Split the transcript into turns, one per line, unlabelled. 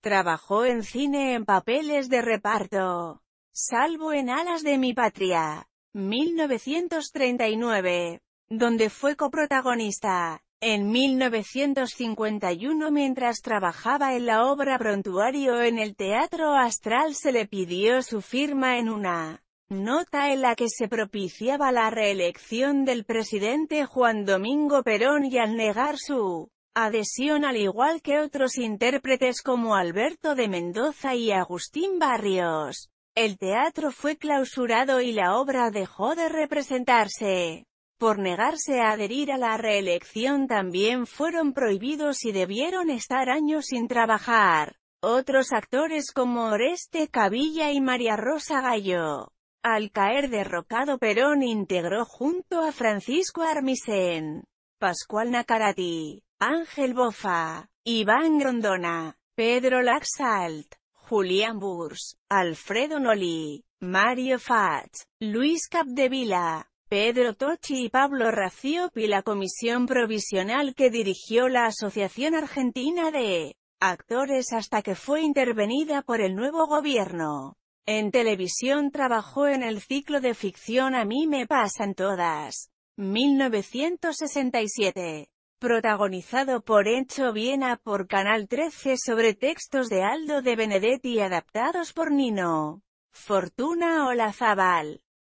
Trabajó en cine en papeles de reparto. Salvo en Alas de mi patria, 1939, donde fue coprotagonista. En 1951 mientras trabajaba en la obra Prontuario en el Teatro Astral se le pidió su firma en una nota en la que se propiciaba la reelección del presidente Juan Domingo Perón y al negar su adhesión al igual que otros intérpretes como Alberto de Mendoza y Agustín Barrios. El teatro fue clausurado y la obra dejó de representarse. Por negarse a adherir a la reelección también fueron prohibidos y debieron estar años sin trabajar. Otros actores como Oreste Cavilla y María Rosa Gallo. Al caer derrocado Perón integró junto a Francisco Armisen, Pascual Nacarati, Ángel Bofa, Iván Grondona, Pedro Laxalt, Julián Burs, Alfredo Noli, Mario Fats, Luis Capdevila, Pedro Tochi y Pablo Raciop y la comisión provisional que dirigió la Asociación Argentina de Actores hasta que fue intervenida por el nuevo gobierno. En televisión trabajó en el ciclo de ficción A mí me pasan todas. 1967 protagonizado por Encho Viena por Canal 13 sobre textos de Aldo de Benedetti adaptados por Nino Fortuna Olazabal.